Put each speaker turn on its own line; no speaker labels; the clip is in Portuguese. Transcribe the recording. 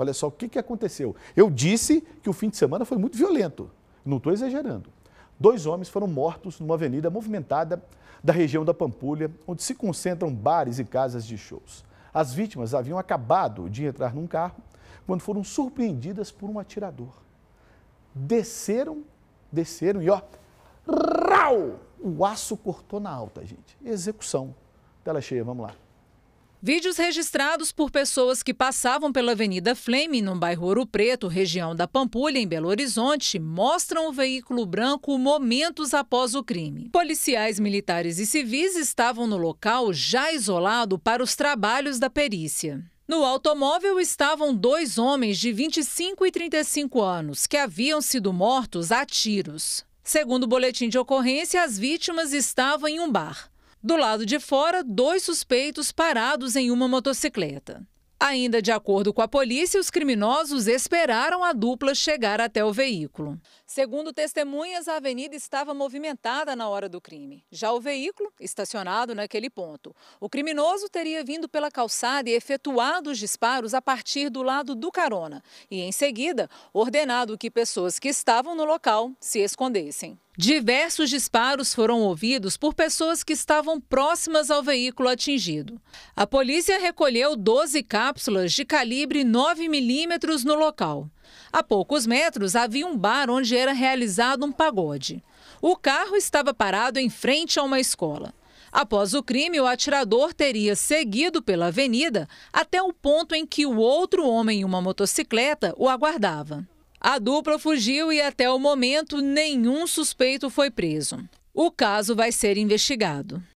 Olha só o que, que aconteceu. Eu disse que o fim de semana foi muito violento. Não estou exagerando. Dois homens foram mortos numa avenida movimentada da região da Pampulha, onde se concentram bares e casas de shows. As vítimas haviam acabado de entrar num carro quando foram surpreendidas por um atirador. Desceram, desceram e ó, rau! O aço cortou na alta, gente. Execução. Tela cheia, vamos lá.
Vídeos registrados por pessoas que passavam pela Avenida Fleme, no bairro Ouro Preto, região da Pampulha, em Belo Horizonte, mostram o veículo branco momentos após o crime. Policiais militares e civis estavam no local já isolado para os trabalhos da perícia. No automóvel estavam dois homens de 25 e 35 anos que haviam sido mortos a tiros. Segundo o boletim de ocorrência, as vítimas estavam em um bar. Do lado de fora, dois suspeitos parados em uma motocicleta. Ainda de acordo com a polícia, os criminosos esperaram a dupla chegar até o veículo. Segundo testemunhas, a avenida estava movimentada na hora do crime. Já o veículo, estacionado naquele ponto. O criminoso teria vindo pela calçada e efetuado os disparos a partir do lado do carona. E, em seguida, ordenado que pessoas que estavam no local se escondessem. Diversos disparos foram ouvidos por pessoas que estavam próximas ao veículo atingido. A polícia recolheu 12 cápsulas de calibre 9 milímetros no local. A poucos metros havia um bar onde era realizado um pagode. O carro estava parado em frente a uma escola. Após o crime, o atirador teria seguido pela avenida até o ponto em que o outro homem em uma motocicleta o aguardava. A dupla fugiu e até o momento nenhum suspeito foi preso. O caso vai ser investigado.